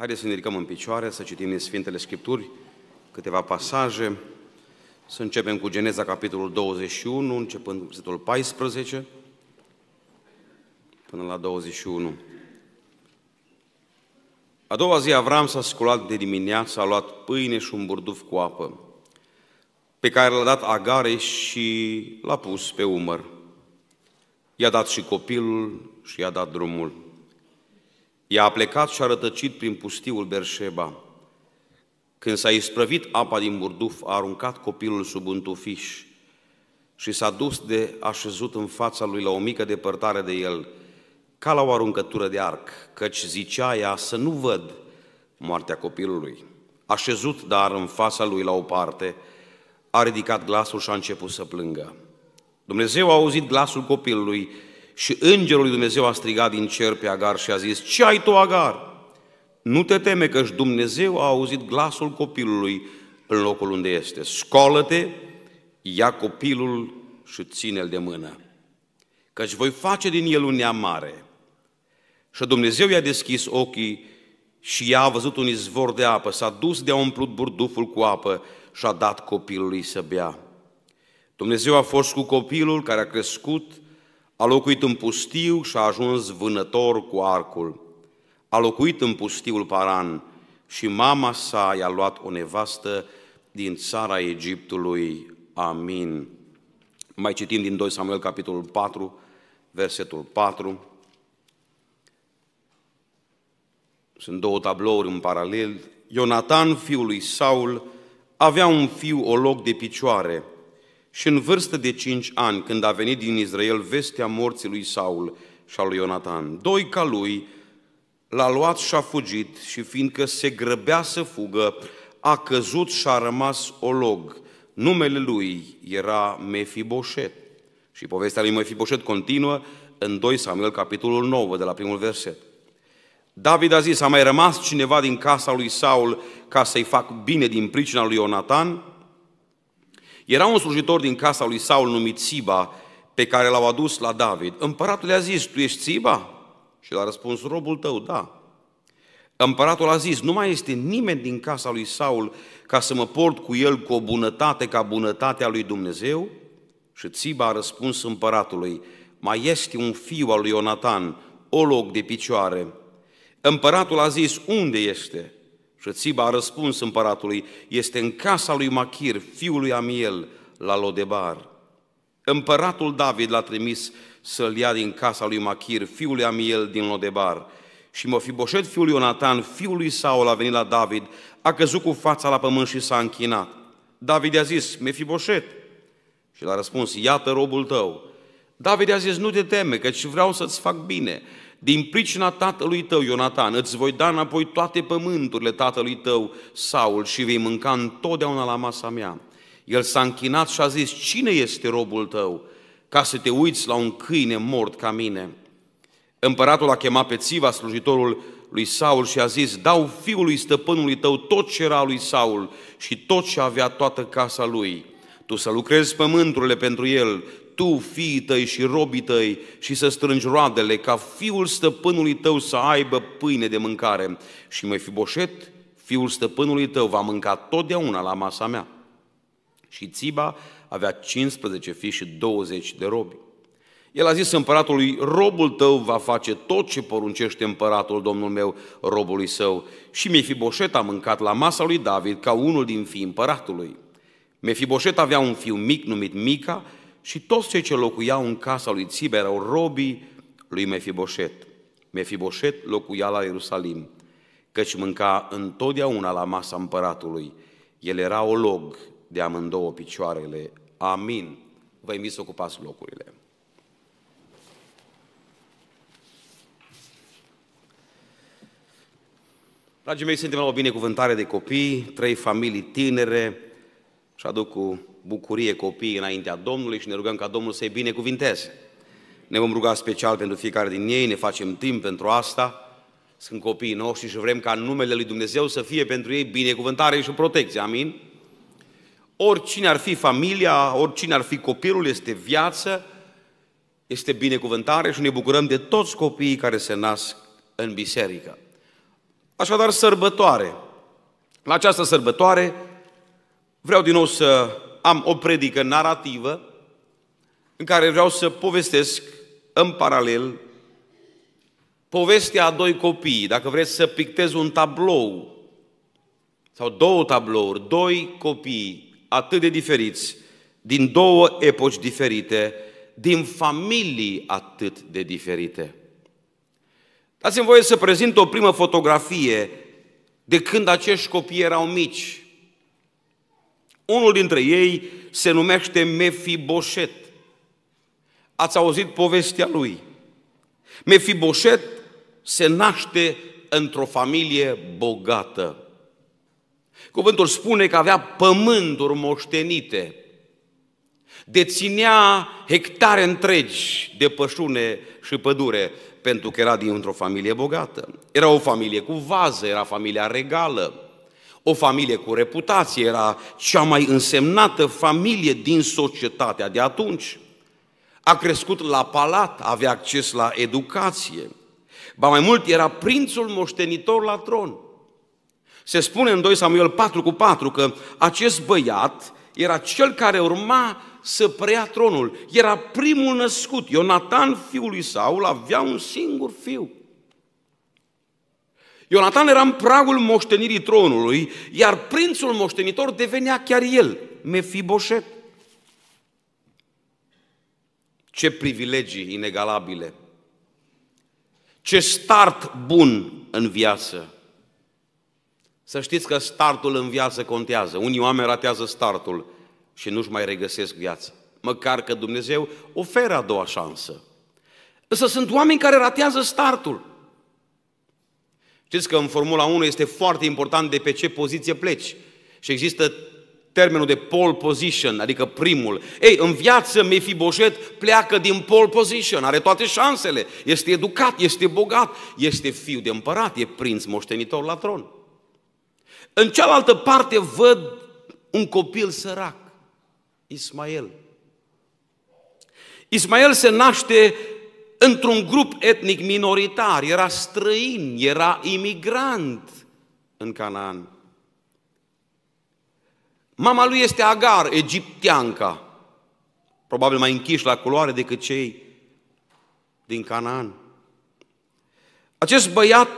Haideți să ne ridicăm în picioare, să citim din Sfintele Scripturi câteva pasaje. Să începem cu Geneza, capitolul 21, începând cu versetul 14 până la 21. A doua zi Avram s-a sculat de dimineață, a luat pâine și un burduf cu apă, pe care l-a dat Agare și l-a pus pe umăr. I-a dat și copilul și i-a dat drumul. I-a plecat și a rătăcit prin pustiul Berșeba. Când s-a isprăvit apa din burduf, a aruncat copilul sub un tufiș și s-a dus de așezut în fața lui la o mică depărtare de el, ca la o aruncătură de arc, căci zicea ea să nu văd moartea copilului. Așezut, dar, în fața lui la o parte, a ridicat glasul și a început să plângă. Dumnezeu a auzit glasul copilului și îngerul lui Dumnezeu a strigat din cer pe Agar și a zis, Ce ai tu, Agar? Nu te teme că și Dumnezeu a auzit glasul copilului în locul unde este. Scoală-te, ia copilul și ține-l de mână, căci voi face din el un neam mare. Și Dumnezeu i-a deschis ochii și ea a văzut un izvor de apă, s-a dus de-a umplut burduful cu apă și a dat copilului să bea. Dumnezeu a fost cu copilul care a crescut a locuit în pustiu și a ajuns vânător cu arcul. A locuit în pustiul Paran și mama sa i-a luat o nevastă din țara Egiptului. Amin. Mai citim din 2 Samuel, capitolul 4, versetul 4. Sunt două tablouri în paralel. Ionatan, fiul lui Saul, avea un fiu o loc de picioare – și în vârstă de cinci ani, când a venit din Israel vestea morții lui Saul și a lui Ionatan, doi ca lui l-a luat și a fugit și fiindcă se grăbea să fugă, a căzut și a rămas olog. Numele lui era Mefiboset. Și povestea lui Mefiboset continuă în 2 Samuel, capitolul 9, de la primul verset. David a zis, a mai rămas cineva din casa lui Saul ca să-i fac bine din pricina lui Ionatan? Era un slujitor din casa lui Saul numit Siba, pe care l-au adus la David. Împăratul i-a zis, tu ești Siba? Și l-a răspuns, robul tău, da. Împăratul a zis, nu mai este nimeni din casa lui Saul ca să mă port cu el cu o bunătate ca bunătatea lui Dumnezeu? Și Țiba a răspuns împăratului, mai este un fiu al lui Ionatan, o loc de picioare. Împăratul a zis, unde este? Și Țiba a răspuns împăratului, este în casa lui Machir, fiul lui Amiel, la Lodebar. Împăratul David l-a trimis să-l ia din casa lui Machir, fiul lui Amiel din Lodebar. Și Mofiboșet, fiul lui Ionatan, fiul lui Saul, a venit la David, a căzut cu fața la pământ și s-a închinat. David i-a zis, Mefiboșet, și l-a răspuns, iată robul tău. David i-a zis, nu te teme, căci vreau să-ți fac bine din pricina tatălui tău, Ionatan, îți voi da înapoi toate pământurile tatălui tău, Saul, și vei mânca întotdeauna la masa mea. El s-a închinat și a zis, cine este robul tău, ca să te uiți la un câine mort ca mine? Împăratul a chemat pe Țiva, slujitorul lui Saul, și a zis, dau fiului stăpânului tău tot ce era lui Saul și tot ce avea toată casa lui. Tu să lucrezi pământurile pentru el tu fii tăi și robii tăi și să strângi roadele, ca fiul stăpânului tău să aibă pâine de mâncare. Și mai fi boșet, fiul stăpânului tău va mânca totdeauna la masa mea. Și Țiba avea 15 fii și 20 de robi. El a zis împăratului, robul tău va face tot ce poruncește împăratul domnul meu, robului său. Și Mefiboset a mâncat la masa lui David ca unul din fii împăratului. Mefiboset avea un fiu mic numit Mica, și toți cei ce locuiau în casa lui Țibe erau robii lui Mefiboset. Mefiboset locuia la Ierusalim, căci mânca întotdeauna la masa împăratului. El era log de amândouă picioarele. Amin. Vă invit să ocupați locurile. Dragii mei, suntem la o binecuvântare de copii, trei familii tinere și aduc cu bucurie copiii înaintea Domnului și ne rugăm ca Domnul să-i binecuvinteze. Ne vom ruga special pentru fiecare din ei, ne facem timp pentru asta, sunt copiii noștri și vrem ca numele Lui Dumnezeu să fie pentru ei binecuvântare și protecție, amin? Oricine ar fi familia, oricine ar fi copilul, este viață, este binecuvântare și ne bucurăm de toți copiii care se nasc în biserică. Așadar, sărbătoare. La această sărbătoare vreau din nou să am o predică narrativă în care vreau să povestesc în paralel povestea a doi copii. Dacă vreți să pictez un tablou sau două tablouri, doi copii atât de diferiți, din două epoci diferite, din familii atât de diferite. Dați-mi voie să prezint o primă fotografie de când acești copii erau mici. Unul dintre ei se numește Mefiboset. Ați auzit povestea lui. Mefiboset se naște într-o familie bogată. Cuvântul spune că avea pământuri moștenite, deținea hectare întregi de pășune și pădure, pentru că era dintr-o familie bogată. Era o familie cu vază, era familia regală. O familie cu reputație era cea mai însemnată familie din societatea de atunci. A crescut la palat, avea acces la educație. Ba mai mult, era prințul moștenitor la tron. Se spune în 2 Samuel 4 cu 4 că acest băiat era cel care urma să preia tronul. Era primul născut. Ionatan, fiul lui Saul, avea un singur fiu. Ionatan era în pragul moștenirii tronului, iar prințul moștenitor devenea chiar el, Mefiboset. Ce privilegii inegalabile! Ce start bun în viață! Să știți că startul în viață contează. Unii oameni ratează startul și nu-și mai regăsesc viața. Măcar că Dumnezeu oferă a doua șansă. Însă sunt oameni care ratează startul. Știți că în Formula 1 este foarte important de pe ce poziție pleci. Și există termenul de pole position, adică primul. Ei, în viață Boșet pleacă din pole position, are toate șansele, este educat, este bogat, este fiu de împărat, e prinț moștenitor la tron. În cealaltă parte văd un copil sărac, Ismael. Ismael se naște într-un grup etnic minoritar, era străin, era imigrant în Canaan. Mama lui este Agar, egipteanca, probabil mai închiși la culoare decât cei din Canaan. Acest băiat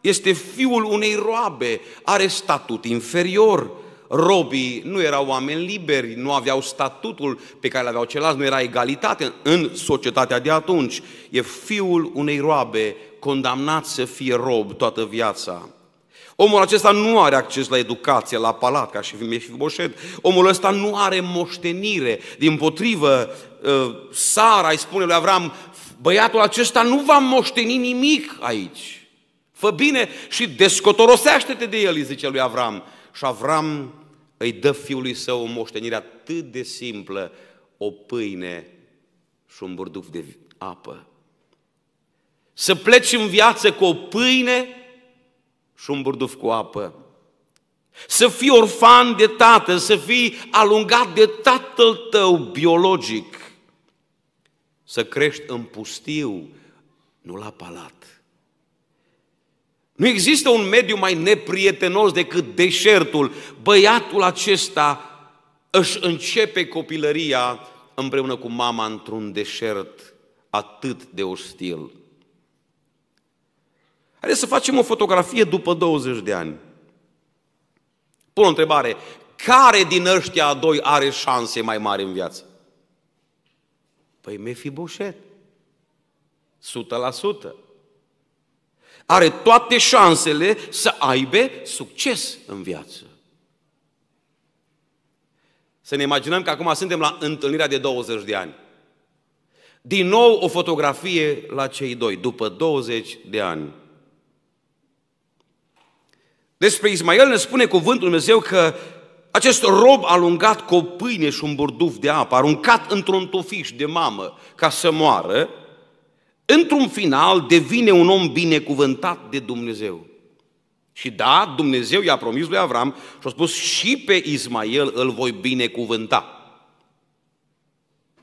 este fiul unei roabe, are statut inferior, robii nu erau oameni liberi, nu aveau statutul pe care îl aveau ceilalți, nu era egalitate în societatea de atunci. E fiul unei roabe, condamnat să fie rob toată viața. Omul acesta nu are acces la educație, la palat, ca și Mefiboșet. Omul ăsta nu are moștenire. Din potrivă, ă, Sara îi spune lui Avram, băiatul acesta nu va moșteni nimic aici. Fă bine și descotorosește-te de el, îi zice lui Avram și Avram îi dă fiului său o moștenire atât de simplă, o pâine și un burduf de apă. Să pleci în viață cu o pâine și un burduf cu apă. Să fii orfan de tată, să fii alungat de tatăl tău biologic. Să crești în pustiu, nu la palat. Nu există un mediu mai neprietenos decât deșertul. Băiatul acesta își începe copilăria împreună cu mama într-un deșert atât de ostil. Haideți să facem o fotografie după 20 de ani. Pun o întrebare. Care din ăștia doi are șanse mai mari în viață? Păi Mefiboset. 100% are toate șansele să aibă succes în viață. Să ne imaginăm că acum suntem la întâlnirea de 20 de ani. Din nou o fotografie la cei doi, după 20 de ani. Despre Ismael ne spune cuvântul Dumnezeu că acest rob alungat cu o pâine și un burduf de apă, aruncat într-un tufiș de mamă ca să moară, într-un final devine un om binecuvântat de Dumnezeu. Și da, Dumnezeu i-a promis lui Avram și a spus și pe Ismael îl voi binecuvânta.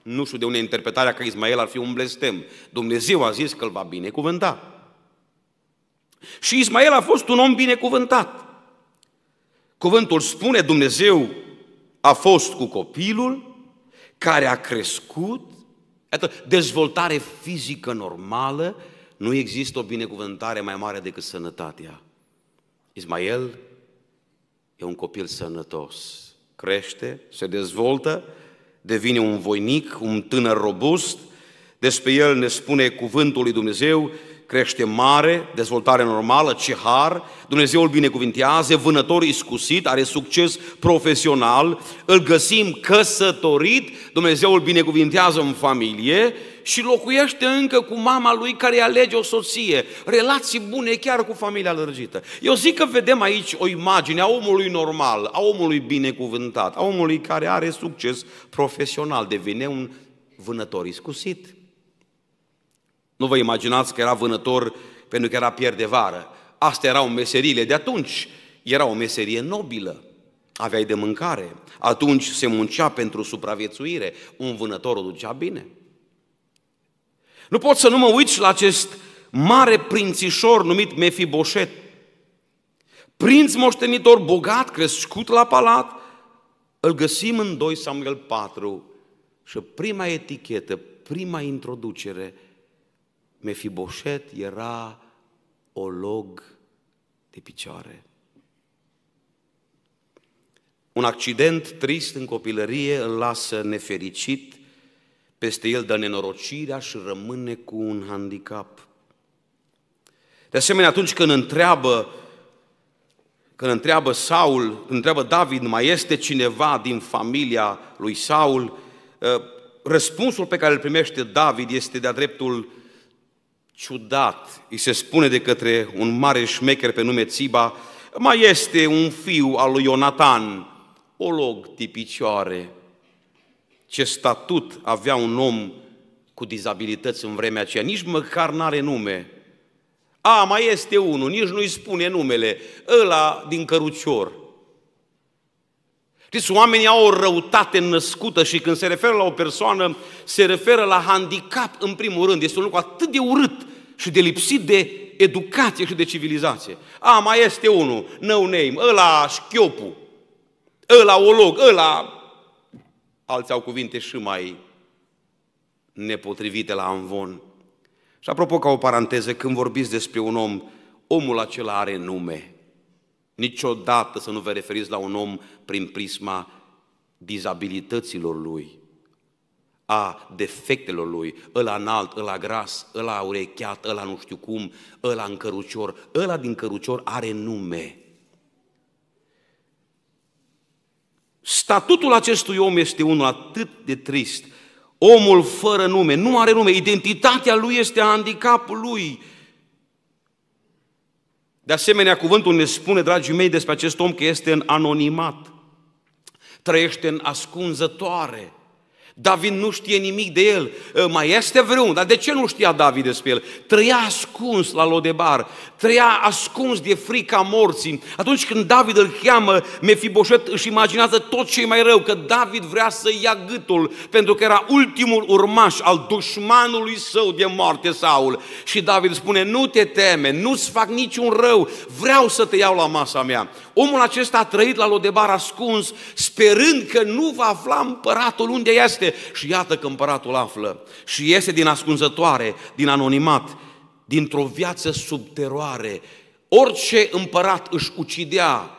Nu știu de unde interpretarea că Ismael ar fi un blestem. Dumnezeu a zis că îl va binecuvânta. Și Ismael a fost un om binecuvântat. Cuvântul spune Dumnezeu a fost cu copilul care a crescut Iată, dezvoltare fizică normală, nu există o binecuvântare mai mare decât sănătatea. Ismael e un copil sănătos, crește, se dezvoltă, devine un voinic, un tânăr robust, despre el ne spune cuvântul lui Dumnezeu crește mare, dezvoltare normală, ce har, Dumnezeu îl binecuvintează, vânător iscusit, are succes profesional, îl găsim căsătorit, Dumnezeu îl binecuvintează în familie și locuiește încă cu mama lui care alege o soție. Relații bune chiar cu familia lărgită. Eu zic că vedem aici o imagine a omului normal, a omului binecuvântat, a omului care are succes profesional, devine un vânător iscusit, nu vă imaginați că era vânător pentru că era vară. Astea erau meserile de atunci. Era o meserie nobilă. Aveai de mâncare. Atunci se muncea pentru supraviețuire. Un vânător o ducea bine. Nu pot să nu mă uit la acest mare prințișor numit Mefiboset. Prinț moștenitor bogat, crescut la palat, îl găsim în 2 Samuel 4 și prima etichetă, prima introducere – Mefiboset era olog de picioare. Un accident trist în copilărie îl lasă nefericit, peste el dă nenorocirea și rămâne cu un handicap. De asemenea, atunci când întreabă când întreabă Saul, întreabă David, mai este cineva din familia lui Saul, ă, răspunsul pe care îl primește David este de-a dreptul ciudat, îi se spune de către un mare șmecher pe nume Țiba, mai este un fiu al lui Ionatan, olog tipicioare. Ce statut avea un om cu dizabilități în vremea aceea, nici măcar n-are nume. A, mai este unul, nici nu-i spune numele, ăla din cărucior. Știți, oamenii au o răutate născută și când se referă la o persoană, se referă la handicap în primul rând. Este un lucru atât de urât și de lipsit de educație și de civilizație. A, mai este unul, no name, ăla șchiopu, ăla olog, ăla... Alții au cuvinte și mai nepotrivite la amvon. Și apropo, ca o paranteză, când vorbiți despre un om, omul acela are nume. Niciodată să nu vă referiți la un om prin prisma dizabilităților lui, a defectelor lui, ăla înalt, ăla gras, ăla urecheat, ăla nu știu cum, ăla în cărucior, ăla din cărucior are nume. Statutul acestui om este unul atât de trist. Omul fără nume, nu are nume, identitatea lui este handicapul lui, de asemenea, cuvântul ne spune, dragii mei, despre acest om că este în anonimat, trăiește în ascunzătoare, David nu știe nimic de el. Ă, mai este vreun, dar de ce nu știa David despre el? Trăia ascuns la Lodebar, trăia ascuns de frica morții. Atunci când David îl cheamă, Mefiboset își imaginează tot ce e mai rău, că David vrea să ia gâtul, pentru că era ultimul urmaș al dușmanului său de moarte, Saul. Și David spune, nu te teme, nu-ți fac niciun rău, vreau să te iau la masa mea. Omul acesta a trăit la Lodebar ascuns, sperând că nu va afla împăratul unde este. Și iată că împăratul află și iese din ascunzătoare, din anonimat, dintr-o viață sub teroare. Orice împărat își ucidea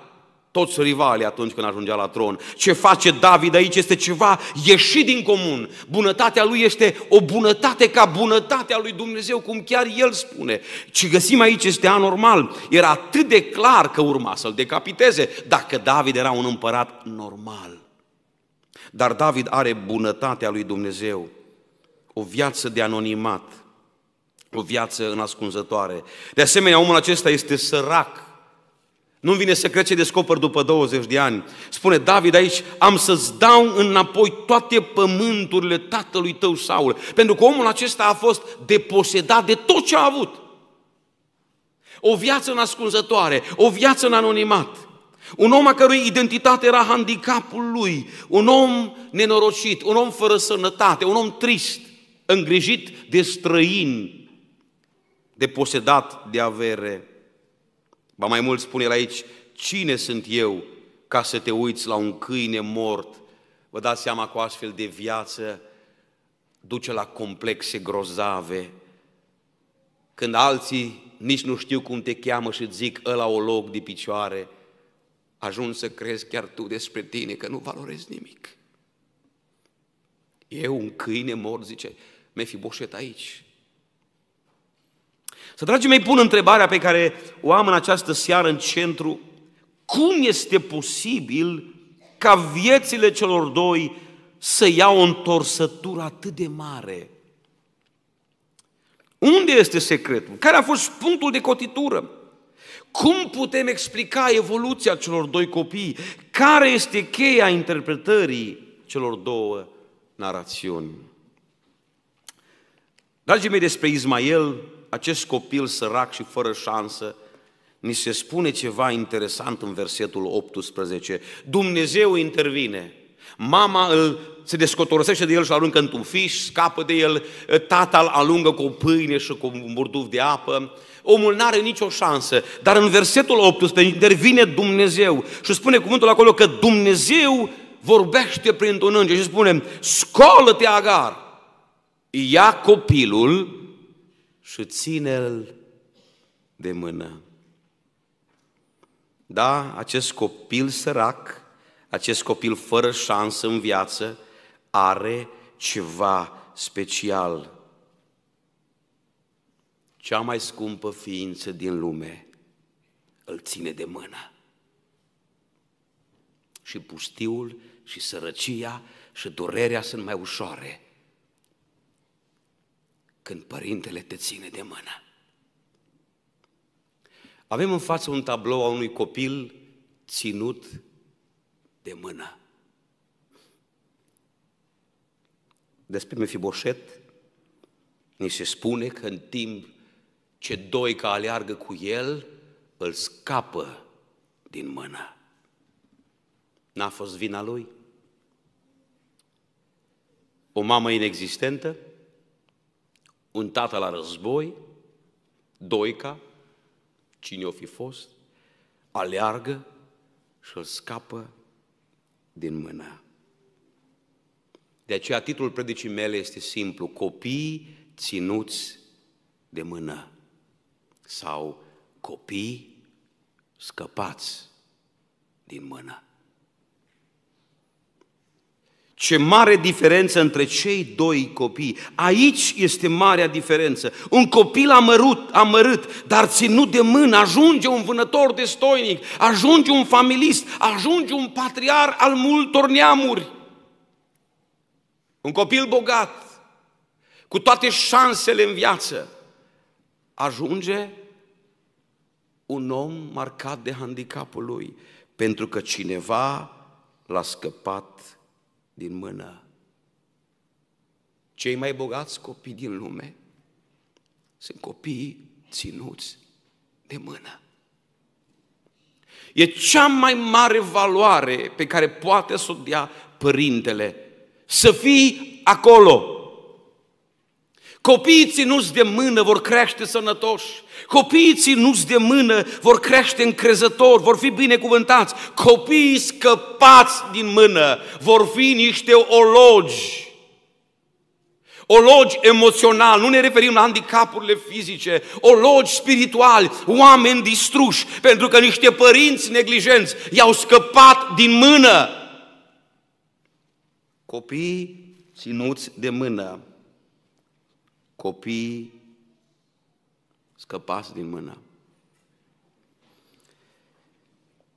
toți rivalii atunci când ajungea la tron. Ce face David aici este ceva ieșit din comun. Bunătatea lui este o bunătate ca bunătatea lui Dumnezeu, cum chiar el spune. Ce găsim aici este anormal. Era atât de clar că urma să-l decapiteze, dacă David era un împărat normal. Dar David are bunătatea lui Dumnezeu, o viață de anonimat, o viață ascunzătoare. De asemenea, omul acesta este sărac, nu vine să crezi ce descoper după 20 de ani. Spune David aici, am să-ți dau înapoi toate pământurile tatălui tău, Saul. Pentru că omul acesta a fost deposedat de tot ce a avut. O viață în ascunzătoare, o viață în anonimat. Un om a cărui identitate era handicapul lui, un om nenorocit, un om fără sănătate, un om trist, îngrijit de străini, deposedat de avere. Ba mai mult spune el aici, cine sunt eu ca să te uiți la un câine mort? Vă dați seama că o astfel de viață duce la complexe grozave. Când alții nici nu știu cum te cheamă și îți zic ăla o loc de picioare, ajungi să crezi chiar tu despre tine că nu valorezi nimic. Eu, un câine mort, zice, fi boșet aici, să, dragii mei, pun întrebarea pe care o am în această seară în centru. Cum este posibil ca viețile celor doi să ia o întorsătură atât de mare? Unde este secretul? Care a fost punctul de cotitură? Cum putem explica evoluția celor doi copii? Care este cheia interpretării celor două narațiuni? Dragii mei, despre Ismael acest copil sărac și fără șansă, ni se spune ceva interesant în versetul 18. Dumnezeu intervine. Mama îl se descotorosește de el și aruncă într-un fiș, scapă de el, tata îl alungă cu o pâine și cu un burduf de apă. Omul nu are nicio șansă, dar în versetul 18 intervine Dumnezeu și spune cuvântul acolo că Dumnezeu vorbește printr-un înger și spune, scolă te Agar! Ia copilul și ține-l de mână. Da, acest copil sărac, acest copil fără șansă în viață, are ceva special. Cea mai scumpă ființă din lume îl ține de mână. Și pustiul, și sărăcia, și durerea sunt mai ușoare când părintele te ține de mână. Avem în față un tablou a unui copil ținut de mână. Despre Mefiboset ni se spune că în timp ce doi ca aleargă cu el, îl scapă din mână. N-a fost vina lui? O mamă inexistentă? un tată la război, Doica, cine o fi fost, aleargă și îl scapă din mână. De aceea titlul predicii mele este simplu, copii ținuți de mână sau copii scăpați din mână. Ce mare diferență între cei doi copii. Aici este marea diferență. Un copil amărut, amărât, dar ținut de mână, ajunge un vânător de stoinic, ajunge un familist, ajunge un patriar al multor neamuri. Un copil bogat, cu toate șansele în viață, ajunge un om marcat de handicapul lui, pentru că cineva l-a scăpat din mână. Cei mai bogați copii din lume sunt copii ținuți de mână. E cea mai mare valoare pe care poate să o dea părintele. Să fii acolo, Copiii ținuți de mână vor crește sănătoși. Copiii ținuți de mână vor crește încrezători, vor fi binecuvântați. Copiii scăpați din mână vor fi niște ologi. Ologi emoțional, nu ne referim la handicapurile fizice, ologi spirituali, oameni distruși, pentru că niște părinți neglijenți i-au scăpat din mână. Copii ținuți de mână copiii scăpați din mână.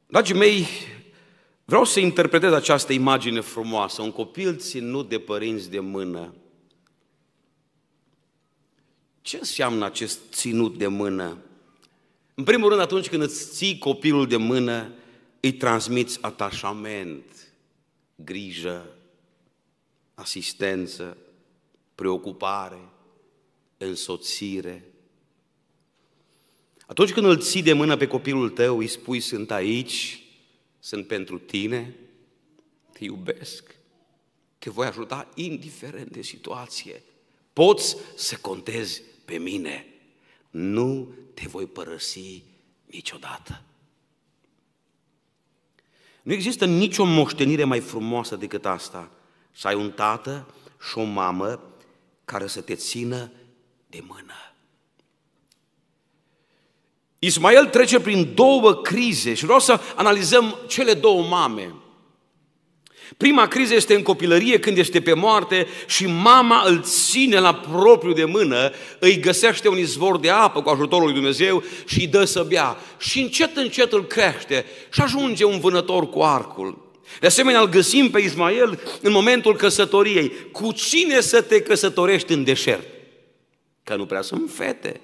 Dragii mei, vreau să interpretez această imagine frumoasă, un copil ținut de părinți de mână. Ce înseamnă acest ținut de mână? În primul rând, atunci când îți ții copilul de mână, îi transmiți atașament, grijă, asistență, preocupare însoțire. Atunci când îl ții de mână pe copilul tău, îi spui, sunt aici, sunt pentru tine, te iubesc, te voi ajuta indiferent de situație. Poți să contezi pe mine. Nu te voi părăsi niciodată. Nu există nicio moștenire mai frumoasă decât asta, să ai un tată și o mamă care să te țină de mână. Ismael trece prin două crize și vreau să analizăm cele două mame. Prima criză este în copilărie când este pe moarte și mama îl ține la propriu de mână, îi găsește un izvor de apă cu ajutorul lui Dumnezeu și îi dă să bea. Și încet, încet îl crește și ajunge un vânător cu arcul. De asemenea, îl găsim pe Ismael în momentul căsătoriei. Cu cine să te căsătorești în deșert? Că nu prea sunt fete.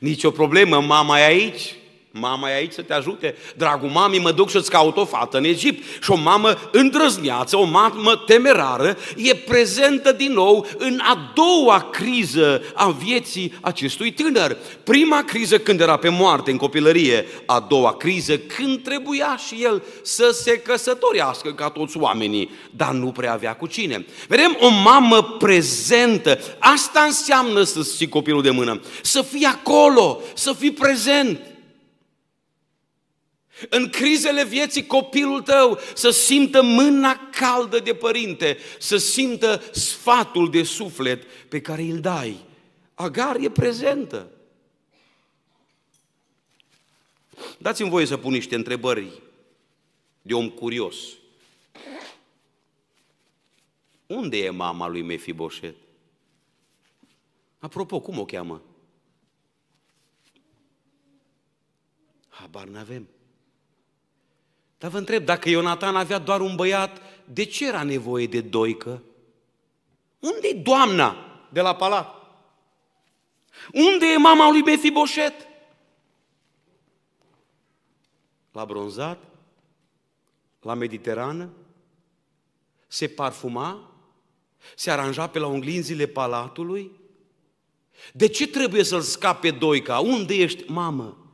Nici o problemă, mama e aici. Mama e aici să te ajute. Dragul mami, mă duc să ți caut o fată în Egipt. Și o mamă îndrăzneață, o mamă temerară, e prezentă din nou în a doua criză a vieții acestui tânăr. Prima criză când era pe moarte în copilărie, a doua criză când trebuia și el să se căsătorească ca toți oamenii, dar nu prea avea cu cine. Vedem o mamă prezentă. Asta înseamnă să-ți copilul de mână, să fii acolo, să fii prezent. În crizele vieții copilul tău să simtă mâna caldă de părinte, să simtă sfatul de suflet pe care îl dai. Agar e prezentă. Dați-mi voie să pun niște întrebări de om curios. Unde e mama lui Mefiboset? Apropo, cum o cheamă? Habar n-avem. Dar vă întreb, dacă Ionatan avea doar un băiat, de ce era nevoie de doică? Unde-i doamna de la palat? Unde e mama lui Mefiboșet? La bronzat? La Mediterană? Se parfuma? Se aranja pe la unglinzile palatului? De ce trebuie să-l scape doica? Unde ești, mamă?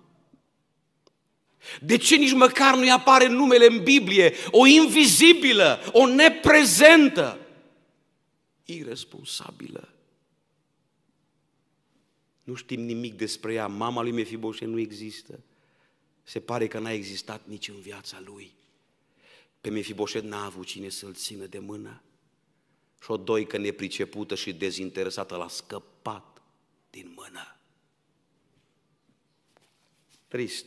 De ce nici măcar nu-i apare numele în Biblie? O invizibilă, o neprezentă, irresponsabilă. Nu știm nimic despre ea. Mama lui Mefiboșe nu există. Se pare că n-a existat nici în viața lui. Pe Mefiboșet n-a avut cine să-l țină de mână. Și o doică nepricepută și dezinteresată l-a scăpat din mână. Trist.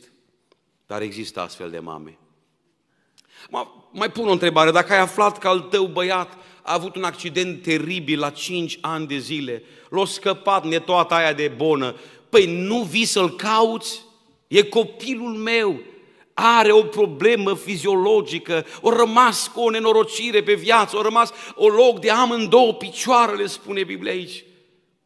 Dar există astfel de mame. Mai pun o întrebare. Dacă ai aflat că al tău băiat a avut un accident teribil la 5 ani de zile, l-a scăpat netoata aia de bonă, păi nu vii să-l cauți? E copilul meu, are o problemă fiziologică, o rămas cu o nenorocire pe viață, o rămas o loc de amândouă picioarele, spune Biblia aici.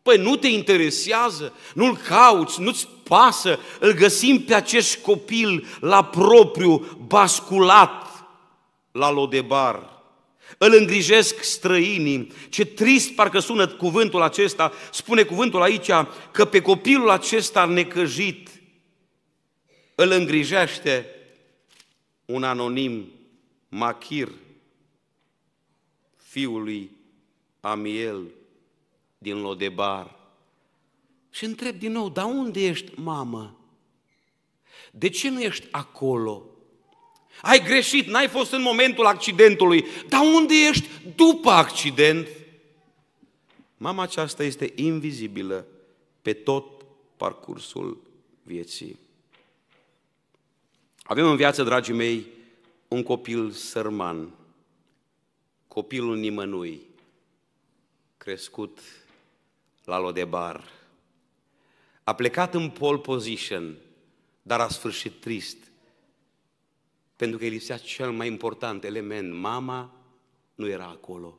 Păi nu te interesează, nu-l cauți, nu-ți pasă, îl găsim pe acest copil la propriu, basculat la lodebar. Îl îngrijesc străinii. Ce trist parcă sună cuvântul acesta, spune cuvântul aici că pe copilul acesta necăjit îl îngrijește un anonim, Machir, fiul lui Amiel, din Lodebar. Și întreb din nou, dar unde ești, mamă? De ce nu ești acolo? Ai greșit, n-ai fost în momentul accidentului, dar unde ești după accident? Mama aceasta este invizibilă pe tot parcursul vieții. Avem în viață, dragii mei, un copil sărman, copilul nimănui, crescut la Lodebar. A plecat în pole position, dar a sfârșit trist, pentru că îi lipsea cel mai important element. Mama nu era acolo.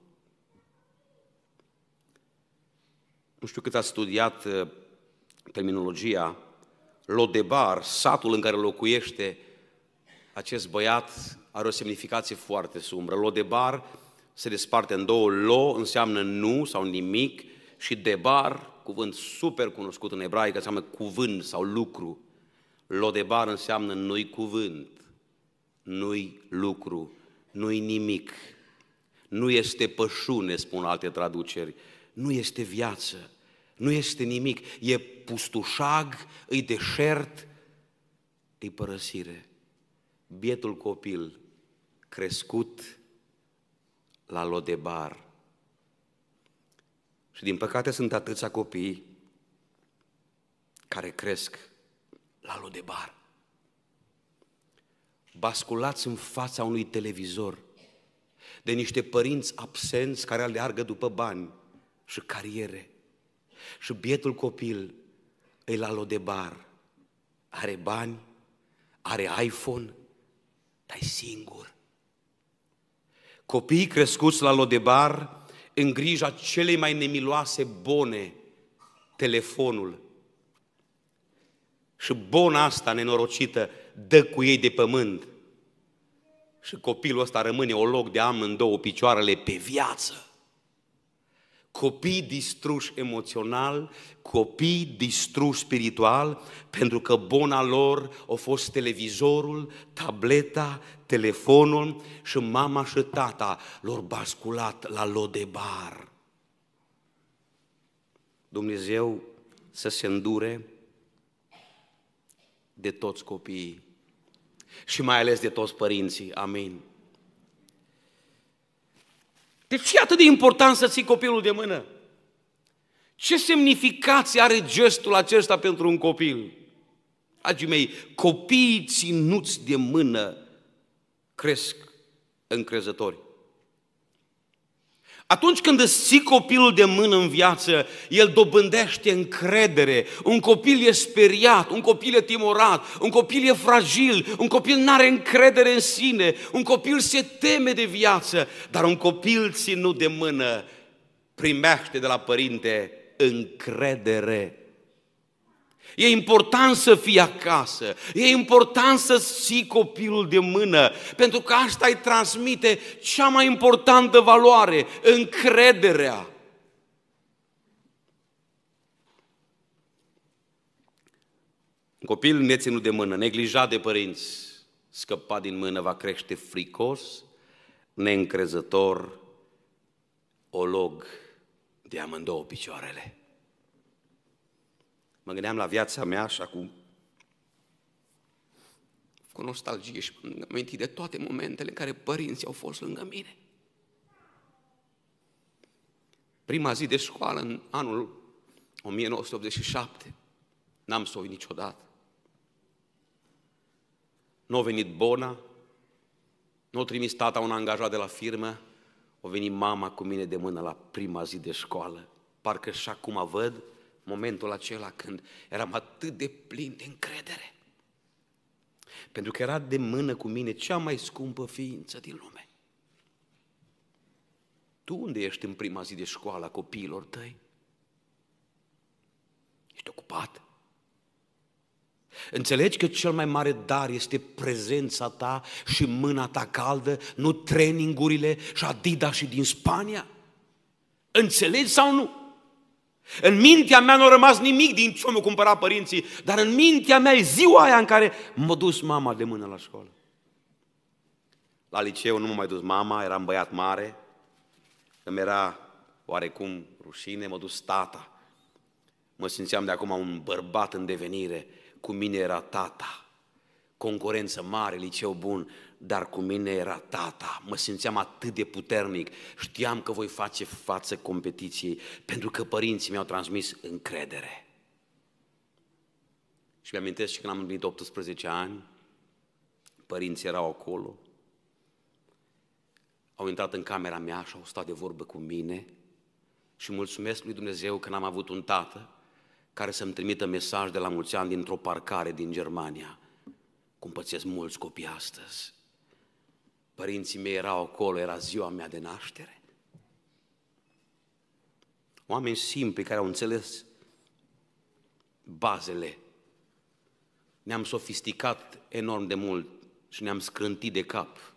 Nu știu cât a studiat uh, terminologia, Lodebar, satul în care locuiește acest băiat, are o semnificație foarte sumbră. Lodebar se desparte în două. Lo înseamnă nu sau nimic și debar, cuvânt super cunoscut în ebraică, înseamnă cuvânt sau lucru. Lodebar înseamnă nu-i cuvânt, nu-i lucru, nu-i nimic, nu este pășune, spun alte traduceri, nu este viață, nu este nimic, e pustușag, îi deșert, îi părăsire. Bietul copil crescut la Lodebar, și din păcate sunt atâția copii care cresc la lodebar. Basculați în fața unui televizor de niște părinți absenți care aleargă după bani și cariere. Și bietul copil îi la lodebar. Are bani, are iPhone, dar e singur. Copiii crescuți la lodebar în grija celei mai nemiloase bone, telefonul. Și bona asta nenorocită dă cu ei de pământ. Și copilul ăsta rămâne o loc de amândouă picioarele pe viață copii distruși emoțional, copii distruși spiritual, pentru că bona lor a fost televizorul, tableta, telefonul și mama și tata lor basculat la lodebar. Dumnezeu să se îndure de toți copiii și mai ales de toți părinții. Amin. De ce e atât de important să ții copilul de mână? Ce semnificație are gestul acesta pentru un copil? Dragii mei, copiii ținuți de mână cresc încrezători. Atunci când îți ții copilul de mână în viață, el dobândește încredere. Un copil e speriat, un copil e timorat, un copil e fragil, un copil nu are încredere în sine, un copil se teme de viață, dar un copil ținut de mână primește de la părinte încredere E important să fii acasă, e important să ții copilul de mână, pentru că asta îi transmite cea mai importantă valoare, încrederea. Un copil neținut de mână, neglijat de părinți, scăpat din mână, va crește fricos, neîncrezător, olog de amândouă picioarele. Mă gândeam la viața mea și acum cu nostalgie și am amintit de toate momentele în care părinții au fost lângă mine. Prima zi de școală în anul 1987, n-am să o niciodată. Nu a venit Bona, nu a trimis tata un angajat de la firmă, a venit mama cu mine de mână la prima zi de școală. Parcă și acum văd momentul acela când eram atât de plin de încredere. Pentru că era de mână cu mine cea mai scumpă ființă din lume. Tu unde ești în prima zi de școală a copiilor tăi? Ești ocupat? Înțelegi că cel mai mare dar este prezența ta și mâna ta caldă, nu trainingurile și Adidas și din Spania? Înțelegi sau nu? În mintea mea nu a rămas nimic din ce mi-au cumpărat părinții, dar în mintea mea e ziua aia în care m-a dus mama de mână la școală. La liceu nu m-a mai dus mama, eram băiat mare, îmi era oarecum rușine, m-a dus tata. Mă simțeam de acum un bărbat în devenire, cu mine era tata. Concurență mare, liceu bun, dar cu mine era tata. Mă simțeam atât de puternic. Știam că voi face față competiției, pentru că părinții mi-au transmis încredere. Și mi-amintesc și când am împlinit 18 ani, părinții erau acolo, au intrat în camera mea și au stat de vorbă cu mine și mulțumesc lui Dumnezeu că n-am avut un tată care să-mi trimită mesaj de la mulți ani dintr-o parcare din Germania, cum pățesc mulți copii astăzi. Părinții mei erau acolo, era ziua mea de naștere. Oameni simpli care au înțeles bazele. Ne-am sofisticat enorm de mult și ne-am scrântit de cap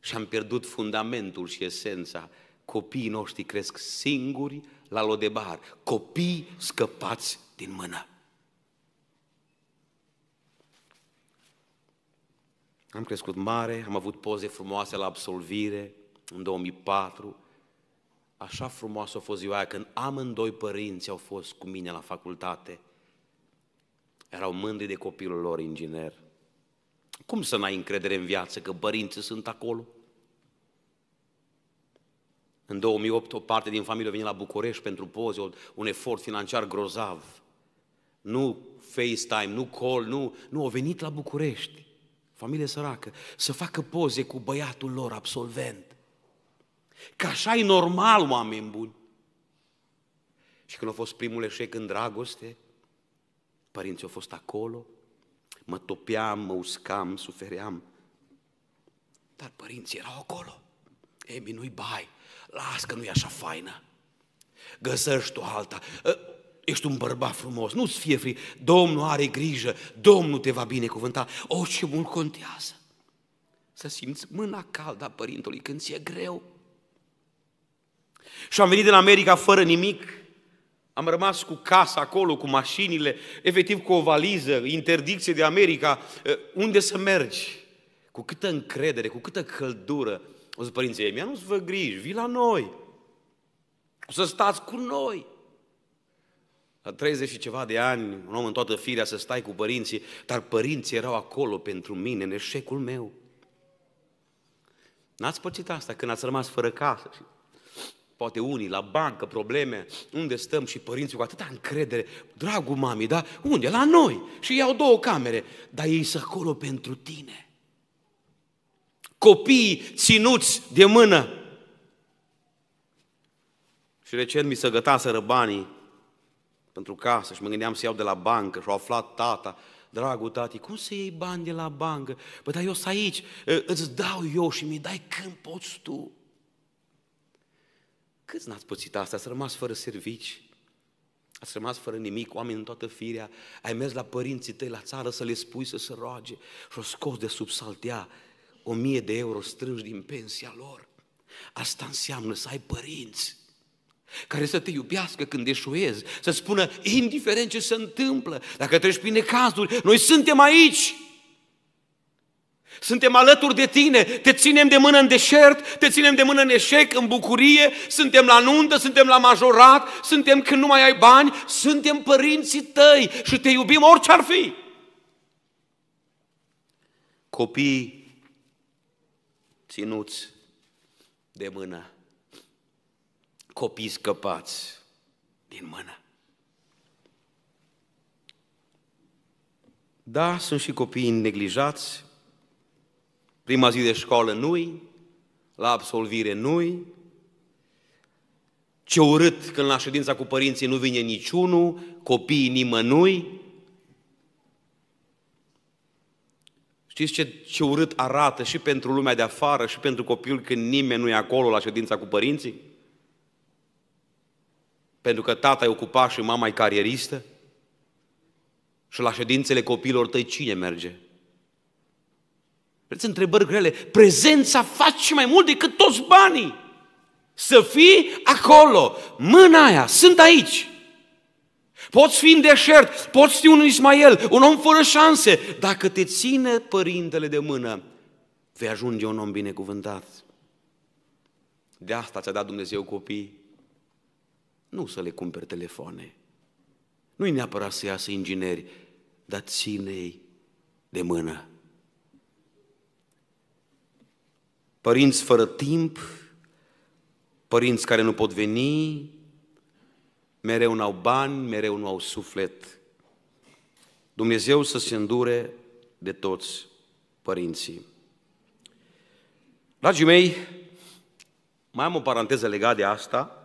și am pierdut fundamentul și esența. Copiii noștri cresc singuri la lodebar, copii scăpați din mână. Am crescut mare, am avut poze frumoase la absolvire în 2004. Așa frumoasă a fost ziua aia când amândoi părinți au fost cu mine la facultate. Erau mândri de copilul lor inginer. Cum să n-ai încredere în viață că părinții sunt acolo? În 2008, o parte din familie a venit la București pentru poze, un efort financiar grozav. Nu FaceTime, nu call, nu, nu, au venit la București familie săracă, să facă poze cu băiatul lor absolvent. Că așa e normal, oameni buni. Și când a fost primul eșec în dragoste, părinții au fost acolo, mă topeam, mă uscam, sufeream. Dar părinții erau acolo. Emi, nu-i bai, las că nu e așa faină. Găsești o alta. Ă, ești un bărbat frumos, nu-ți fie frică, Domnul are grijă, Domnul te va binecuvânta. O, ce mult contează! Să simți mâna caldă a părintelui când ți-e greu. Și am venit din America fără nimic, am rămas cu casa acolo, cu mașinile, efectiv cu o valiză, interdicție de America. Unde să mergi? Cu câtă încredere, cu câtă căldură. O să părinții mei, nu-ți vă griji, vii la noi. O să stați cu noi. La 30 și ceva de ani, un om în toată firea să stai cu părinții, dar părinții erau acolo pentru mine, în eșecul meu. N-ați pățit asta când ați rămas fără casă? Poate unii, la bancă, probleme, unde stăm și părinții cu atâta încredere. Dragul mami, da? Unde? La noi. Și iau două camere. Dar ei sunt acolo pentru tine. Copiii ținuți de mână. Și recent mi se gătaseră banii pentru casă și mă gândeam să iau de la bancă și au aflat tata, dragul tati, cum să iei bani de la bancă? Păi dar eu sunt aici, îți dau eu și mi dai când poți tu. Câți n-ați pățit asta? Ați rămas fără servici, ați rămas fără nimic, oameni în toată firea, ai mers la părinții tăi la țară să le spui să se roage și o scos de sub saltea o mie de euro strânși din pensia lor. Asta înseamnă să ai părinți care să te iubească când eșuezi, să spună, indiferent ce se întâmplă, dacă treci prin necazuri, noi suntem aici! Suntem alături de tine, te ținem de mână în deșert, te ținem de mână în eșec, în bucurie, suntem la nuntă, suntem la majorat, suntem când nu mai ai bani, suntem părinții tăi și te iubim orice ar fi. Copii ținuți de mână copii scăpați din mână. Da, sunt și copii neglijați, prima zi de școală nu la absolvire nu ce urât când la ședința cu părinții nu vine niciunul, copiii nimănui. Știți ce, ce urât arată și pentru lumea de afară și pentru copil când nimeni nu e acolo la ședința cu părinții? pentru că tata e ocupat și mama e carieristă? Și la ședințele copiilor tăi cine merge? Vreți întrebări grele? Prezența face mai mult decât toți banii. Să fii acolo, mâna aia, sunt aici. Poți fi în deșert, poți fi un Ismael, un om fără șanse. Dacă te ține părintele de mână, vei ajunge un om binecuvântat. De asta ți-a dat Dumnezeu copii nu să le cumperi telefoane. Nu-i neapărat să iasă ingineri, dar ține-i de mână. Părinți fără timp, părinți care nu pot veni, mereu n-au bani, mereu nu au suflet. Dumnezeu să se îndure de toți părinții. Dragii mei, mai am o paranteză legată de asta –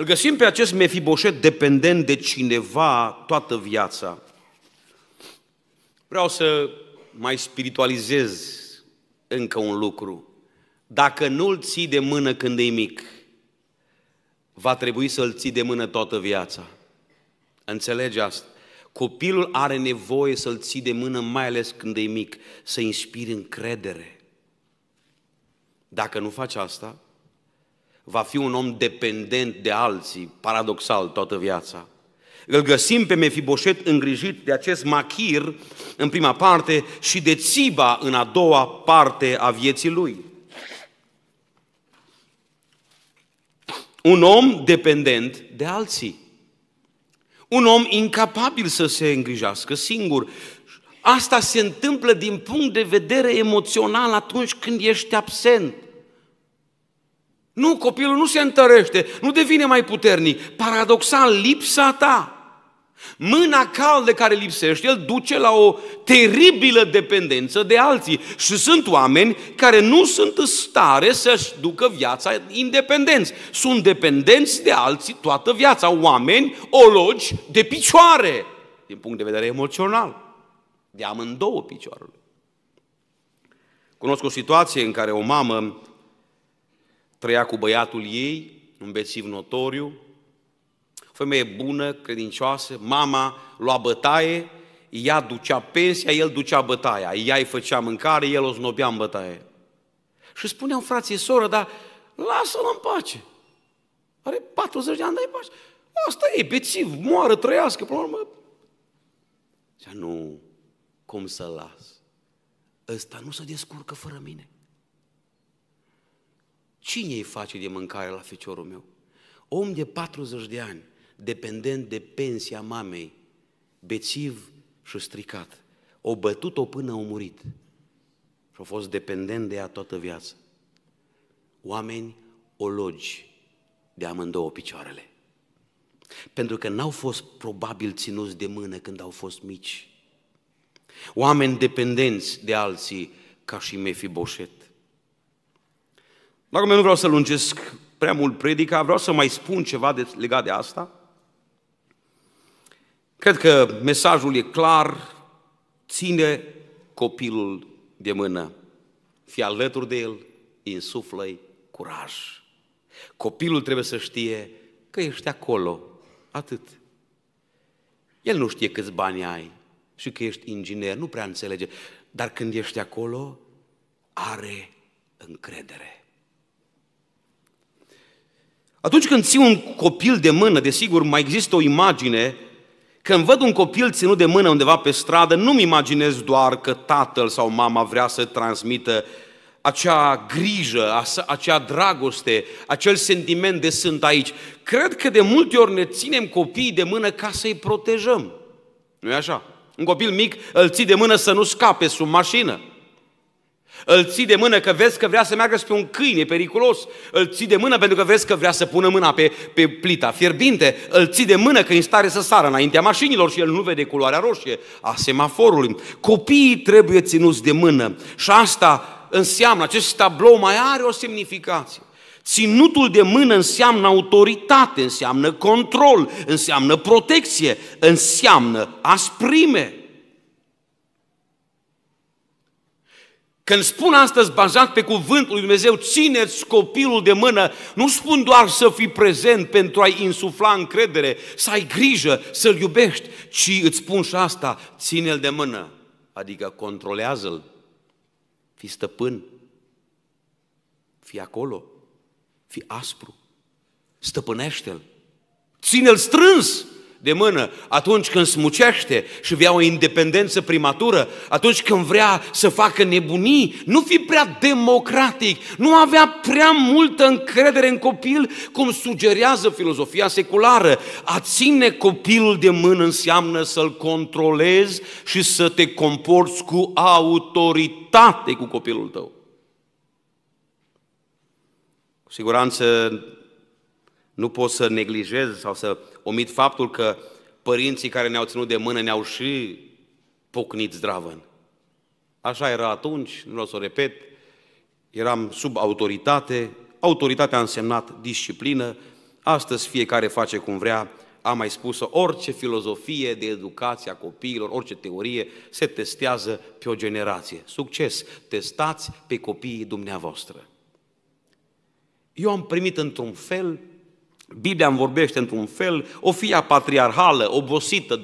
Îl găsim pe acest Mefiboșet dependent de cineva toată viața. Vreau să mai spiritualizez încă un lucru. Dacă nu-l ții de mână când e mic, va trebui să-l ții de mână toată viața. Înțelegi asta? Copilul are nevoie să-l ții de mână, mai ales când e mic, să inspiri încredere. Dacă nu faci asta, va fi un om dependent de alții, paradoxal, toată viața. Îl găsim pe Mefiboset îngrijit de acest machir în prima parte și de țiba în a doua parte a vieții lui. Un om dependent de alții. Un om incapabil să se îngrijească singur. Asta se întâmplă din punct de vedere emoțional atunci când ești absent. Nu, copilul nu se întărește, nu devine mai puternic. Paradoxal, lipsa ta, mâna caldă care lipsește, el duce la o teribilă dependență de alții. Și sunt oameni care nu sunt în stare să-și ducă viața independenți. Sunt dependenți de alții toată viața. Oameni ologi de picioare, din punct de vedere emoțional. De amândouă picioarele. Cunosc o situație în care o mamă trăia cu băiatul ei, un bețiv notoriu, o femeie bună, credincioasă, mama lua bătaie, ea ducea pensia, el ducea bătaia, ea îi făcea mâncare, el o snobea în bătaie. Și spuneam, frații, soră, dar lasă-l în pace. Are 40 de ani, dar pace. Asta e, bețiv, moară, trăiască, până la urmă. Zicea, nu, cum să las? Ăsta nu se descurcă fără mine. Cine îi face de mâncare la feciorul meu? Om de 40 de ani, dependent de pensia mamei, bețiv și stricat. O bătut-o până a murit. Și a fost dependent de ea toată viața. Oameni ologi de amândouă picioarele. Pentru că n-au fost probabil ținuți de mână când au fost mici. Oameni dependenți de alții, ca și Mefiboset. Dacă eu nu vreau să lungesc prea mult predica, vreau să mai spun ceva de, legat de asta. Cred că mesajul e clar, ține copilul de mână, fii alături de el, insuflă-i curaj. Copilul trebuie să știe că ești acolo, atât. El nu știe câți bani ai și că ești inginer, nu prea înțelege, dar când ești acolo, are încredere. Atunci când ții un copil de mână, desigur, mai există o imagine. Când văd un copil ținut de mână undeva pe stradă, nu-mi imaginez doar că tatăl sau mama vrea să transmită acea grijă, acea dragoste, acel sentiment de sunt aici. Cred că de multe ori ne ținem copiii de mână ca să-i protejăm. nu e așa? Un copil mic îl ții de mână să nu scape sub mașină. Îl ții de mână că vezi că vrea să meargă spre un câine periculos. Îl ții de mână pentru că vezi că vrea să pună mâna pe, pe plita fierbinte. Îl ții de mână că e în stare să sară înaintea mașinilor și el nu vede culoarea roșie a semaforului. Copiii trebuie ținuți de mână și asta înseamnă, acest tablou mai are o semnificație. Ținutul de mână înseamnă autoritate, înseamnă control, înseamnă protecție, înseamnă asprime. Când spun astăzi, bazat pe cuvântul lui Dumnezeu, țineți copilul de mână, nu spun doar să fii prezent pentru a-i insufla încredere, să ai grijă, să-l iubești, ci îți spun și asta, ține-l de mână, adică controlează-l, fi stăpân, fi acolo, fi aspru, stăpânește-l, ține-l strâns, de mână, atunci când smucește și vrea o independență primatură, atunci când vrea să facă nebunii, nu fi prea democratic, nu avea prea multă încredere în copil, cum sugerează filozofia seculară. A ține copilul de mână înseamnă să-l controlezi și să te comporți cu autoritate cu copilul tău. Cu siguranță nu poți să neglijezi sau să omit faptul că părinții care ne-au ținut de mână ne-au și pocnit zdravăn. Așa era atunci, nu vreau să o repet, eram sub autoritate, autoritatea a însemnat disciplină, astăzi fiecare face cum vrea, am mai spus-o, orice filozofie de educație a copiilor, orice teorie, se testează pe o generație. Succes! Testați pe copiii dumneavoastră. Eu am primit într-un fel Biblia îmi vorbește într-un fel, o fie patriarhală, obosită,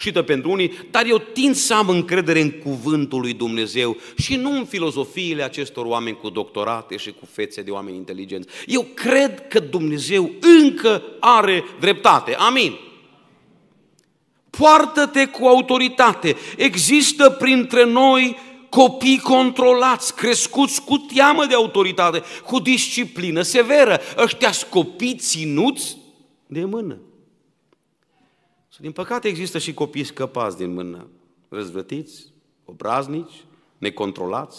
șită pentru unii, dar eu tind să am încredere în cuvântul lui Dumnezeu și nu în filozofiile acestor oameni cu doctorate și cu fețe de oameni inteligenți. Eu cred că Dumnezeu încă are dreptate. Amin. Poartă-te cu autoritate. Există printre noi copii controlați, crescuți cu teamă de autoritate, cu disciplină severă. ăștia copii ținuți de mână. Și din păcate există și copii scăpați din mână, răzvătiți, obraznici, necontrolați,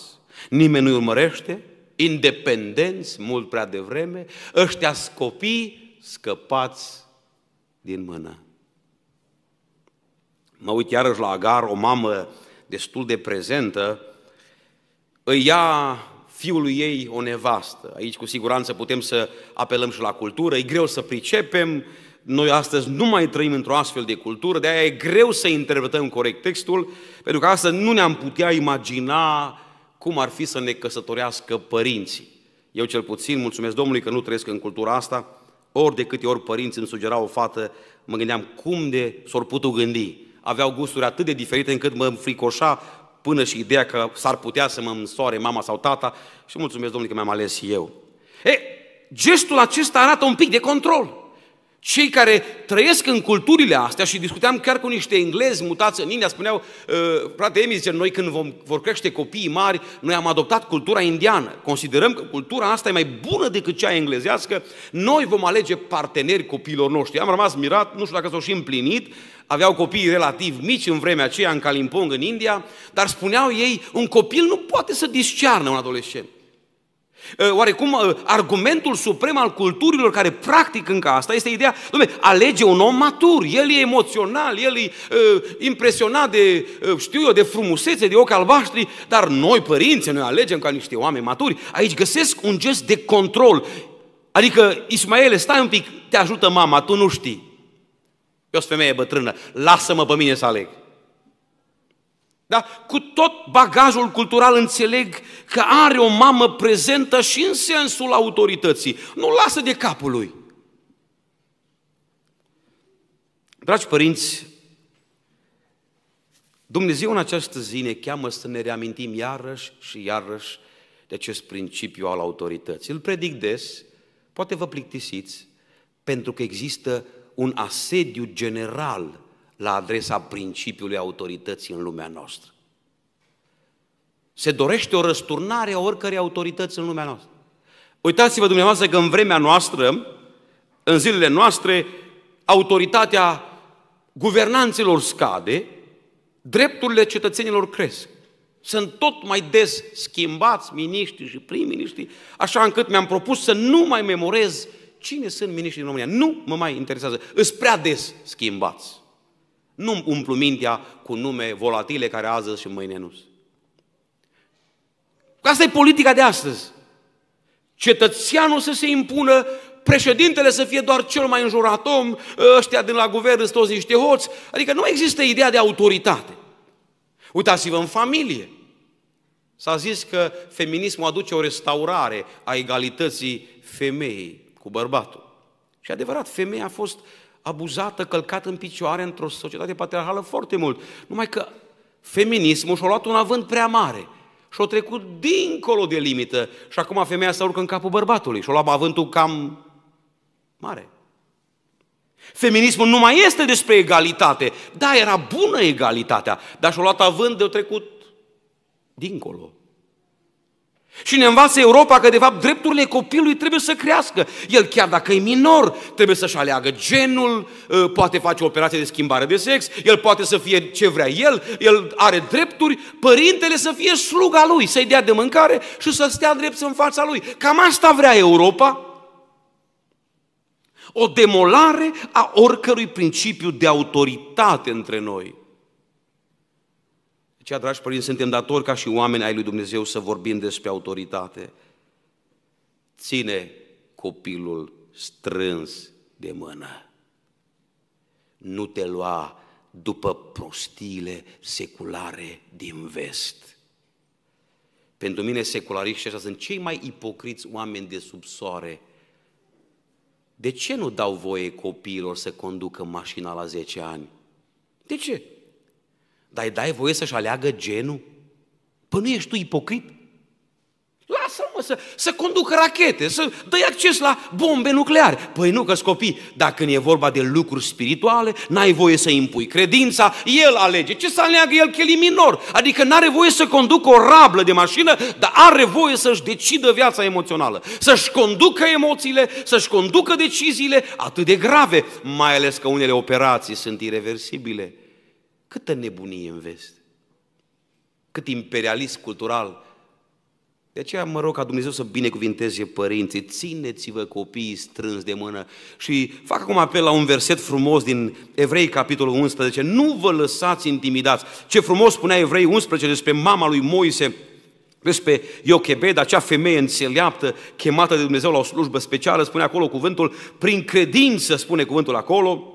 nimeni nu urmărește, independenți mult prea devreme, ăștia copii scăpați din mână. Mă uit iarăși la Agar, o mamă destul de prezentă, îi ia fiului ei o nevastă. Aici cu siguranță putem să apelăm și la cultură, e greu să pricepem, noi astăzi nu mai trăim într-o astfel de cultură, de aia e greu să interpretăm corect textul, pentru că astăzi nu ne-am putea imagina cum ar fi să ne căsătorească părinții. Eu cel puțin, mulțumesc Domnului că nu trăiesc în cultura asta, ori de câte ori părinții îmi sugerau o fată, mă gândeam cum de s-or putut gândi aveau gusturi atât de diferite încât mă înfricoșa până și ideea că s-ar putea să mă însoare mama sau tata și mulțumesc Domnului că mi-am ales eu. E, gestul acesta arată un pic de control cei care trăiesc în culturile astea și discuteam chiar cu niște englezi mutați în India, spuneau, uh, frate Emi, zice, noi când vom, vor crește copiii mari, noi am adoptat cultura indiană. Considerăm că cultura asta e mai bună decât cea englezească, noi vom alege parteneri copiilor noștri. Am rămas mirat, nu știu dacă s-au și împlinit, aveau copii relativ mici în vremea aceea în Kalimpong, în India, dar spuneau ei, un copil nu poate să discearnă un adolescent. Eh, Oarecum, eh, argumentul suprem al culturilor care practic încă asta este ideea, domne, alege un om matur, el e emoțional, el e uh, impresionat de, uh, știu eu, de frumusețe, de ochi albaștri, dar noi, părinții, noi alegem ca niște oameni maturi. Aici găsesc un gest de control. Adică, Ismaele, stai un pic, te ajută mama, tu nu știi. Eu sunt femeie bătrână, lasă-mă pe mine să aleg. Da? Cu tot bagajul cultural înțeleg că are o mamă prezentă și în sensul autorității. Nu lasă de capul lui. Dragi părinți, Dumnezeu în această zi ne cheamă să ne reamintim iarăși și iarăși de acest principiu al autorității. Îl predic des, poate vă plictisiți, pentru că există un asediu general la adresa principiului autorității în lumea noastră. Se dorește o răsturnare a oricărei autorități în lumea noastră. Uitați-vă dumneavoastră că în vremea noastră, în zilele noastre, autoritatea guvernanților scade, drepturile cetățenilor cresc. Sunt tot mai des schimbați miniștri și prim-miniștri, așa încât mi-am propus să nu mai memorez cine sunt miniștrii din România. Nu mă mai interesează. Îs prea des schimbați. Nu umplu mintea cu nume volatile care azi și mâine nu sunt. Asta e politica de astăzi. Cetățeanul să se impună, președintele să fie doar cel mai înjurat om, ăștia din la guvern sunt toți niște hoți, adică nu există ideea de autoritate. Uitați-vă în familie. S-a zis că feminismul aduce o restaurare a egalității femeii cu bărbatul. Și adevărat, femeia a fost abuzată, călcată în picioare într-o societate patriarhală foarte mult. Numai că feminismul și-a luat un avânt prea mare și a trecut dincolo de limită și acum femeia se urcă în capul bărbatului și-a luat avântul cam mare. Feminismul nu mai este despre egalitate. Da, era bună egalitatea, dar și-a luat avânt de trecut dincolo. Și ne învață Europa că, de fapt, drepturile copilului trebuie să crească. El, chiar dacă e minor, trebuie să-și aleagă genul, ă, poate face o operație de schimbare de sex, el poate să fie ce vrea el, el are drepturi, părintele să fie sluga lui, să-i dea de mâncare și să stea drept în fața lui. Cam asta vrea Europa. O demolare a oricărui principiu de autoritate între noi. Cea dragi părinți, suntem datori ca și oameni ai lui Dumnezeu să vorbim despre autoritate. Ține copilul strâns de mână. Nu te lua după prostiile seculare din vest. Pentru mine seculariștii ăștia sunt cei mai ipocriți oameni de sub soare. De ce nu dau voie copiilor să conducă mașina la 10 ani? De ce? dar îi dai voie să-și aleagă genul? Păi nu ești tu ipocrit? Lasă-mă să, să conduc rachete, să dai acces la bombe nucleare. Păi nu, că copii, dacă e vorba de lucruri spirituale, n-ai voie să impui credința, el alege. Ce să aleagă el chelii minor? Adică n-are voie să conducă o rablă de mașină, dar are voie să-și decidă viața emoțională, să-și conducă emoțiile, să-și conducă deciziile atât de grave, mai ales că unele operații sunt irreversibile Câtă nebunie în vest! Cât imperialist cultural! De aceea mă rog ca Dumnezeu să binecuvinteze părinții, țineți-vă copiii strâns de mână și fac acum apel la un verset frumos din Evrei, capitolul 11, nu vă lăsați intimidați. Ce frumos spunea Evrei 11 despre mama lui Moise, despre Iochebed, acea femeie înțeleaptă, chemată de Dumnezeu la o slujbă specială, spune acolo cuvântul, prin credință, spune cuvântul acolo,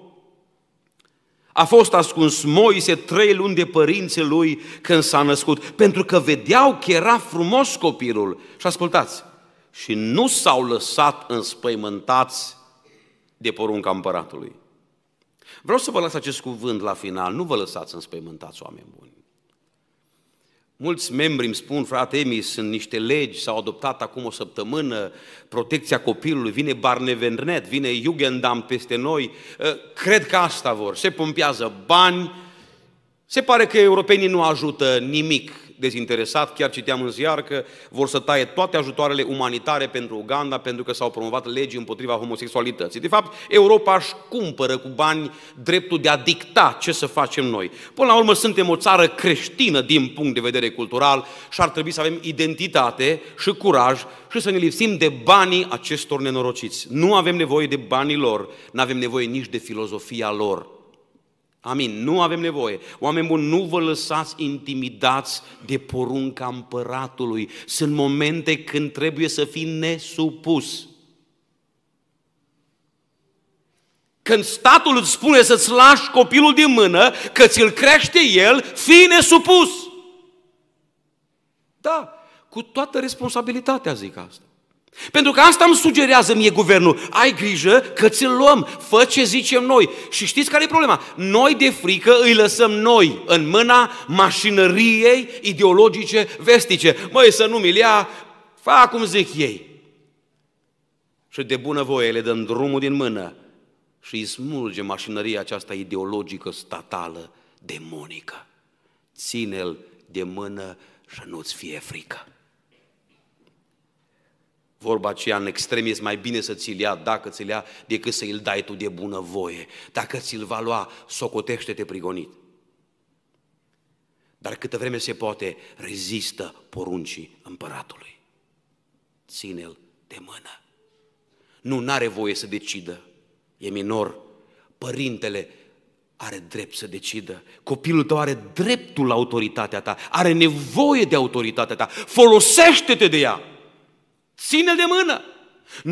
a fost ascuns Moise trei luni de părinții lui când s-a născut, pentru că vedeau că era frumos copilul. Și ascultați, și nu s-au lăsat înspăimântați de porunca împăratului. Vreau să vă las acest cuvânt la final, nu vă lăsați înspăimântați, oameni buni. Mulți membri îmi spun, frate Emi, sunt niște legi, s-au adoptat acum o săptămână, protecția copilului, vine Barnevernet, vine Jugendamt peste noi. Ă, cred că asta vor. Se pompează bani, se pare că europenii nu ajută nimic dezinteresat, chiar citeam în ziar că vor să taie toate ajutoarele umanitare pentru Uganda pentru că s-au promovat legi împotriva homosexualității. De fapt, Europa își cumpără cu bani dreptul de a dicta ce să facem noi. Până la urmă, suntem o țară creștină din punct de vedere cultural și ar trebui să avem identitate și curaj și să ne lipsim de banii acestor nenorociți. Nu avem nevoie de banii lor, nu avem nevoie nici de filozofia lor. Amin. Nu avem nevoie. Oameni buni, nu vă lăsați intimidați de porunca împăratului. Sunt momente când trebuie să fii nesupus. Când statul îți spune să-ți lași copilul din mână, că ți-l crește el, fii nesupus. Da, cu toată responsabilitatea zic asta. Pentru că asta îmi sugerează mie guvernul. Ai grijă că ți-l luăm, fă ce zicem noi. Și știți care e problema? Noi de frică îi lăsăm noi în mâna mașinăriei ideologice vestice. Măi, să nu-mi ia, fac cum zic ei. Și de voie le dăm drumul din mână și îi smulge mașinăria aceasta ideologică, statală, demonică. Ține-l de mână și nu-ți fie frică. Vorba aceea în extrem, este mai bine să ți-l ia dacă ți-l ia decât să-l dai tu de bună voie, Dacă ți-l va lua, socotește-te prigonit. Dar câtă vreme se poate, rezistă poruncii împăratului. Ține-l de mână. Nu, n-are voie să decidă. E minor. Părintele are drept să decidă. Copilul tău are dreptul la autoritatea ta. Are nevoie de autoritatea ta. Folosește-te de ea. Ține-l de mână!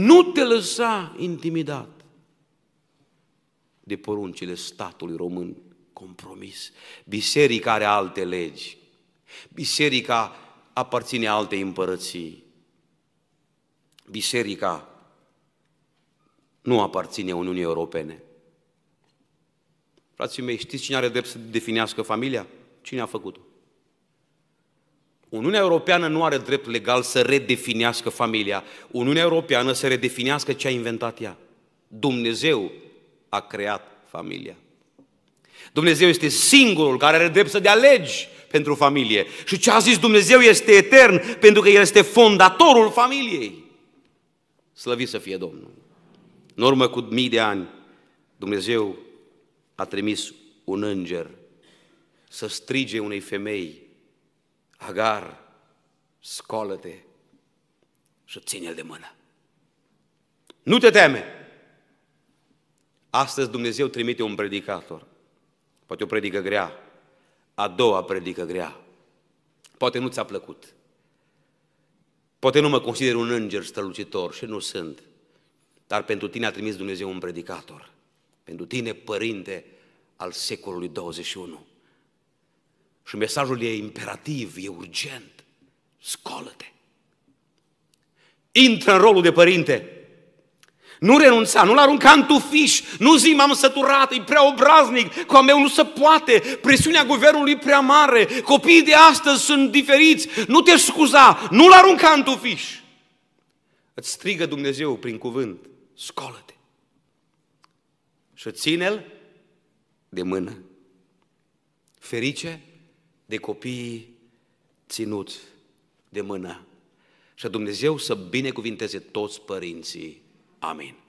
Nu te lăsa intimidat de poruncile statului român compromis. Biserica are alte legi. Biserica aparține alte împărății. Biserica nu aparține Uniunii Europene. Frații mei, știți cine are drept să definească familia? Cine a făcut-o? Uniunea Europeană nu are drept legal să redefinească familia. Uniunea Europeană să redefinească ce a inventat ea. Dumnezeu a creat familia. Dumnezeu este singurul care are drept să dea legi pentru familie. Și ce a zis Dumnezeu este etern, pentru că El este fondatorul familiei. Slăvit să fie Domnul. În urmă cu mii de ani, Dumnezeu a trimis un înger să strige unei femei Agar scoală-te și ține-l de mână. Nu te teme! Astăzi Dumnezeu trimite un predicator. Poate o predică grea, a doua predică grea. Poate nu ți-a plăcut. Poate nu mă consider un înger strălucitor și nu sunt. Dar pentru tine a trimis Dumnezeu un predicator. Pentru tine, părinte al secolului 21. Și mesajul e imperativ, e urgent. Scolă-te! Intră în rolul de părinte. Nu renunța, nu-l arunca în tufiș, nu zi m-am săturat, e prea obraznic, cu a meu nu se poate, presiunea guvernului e prea mare, copiii de astăzi sunt diferiți, nu te scuza, nu-l arunca în tufiș. Îți strigă Dumnezeu prin cuvânt, scolă-te și ține-l de mână. Ferice de copii ținuți de mână. Și Dumnezeu să binecuvinteze toți părinții. Amin.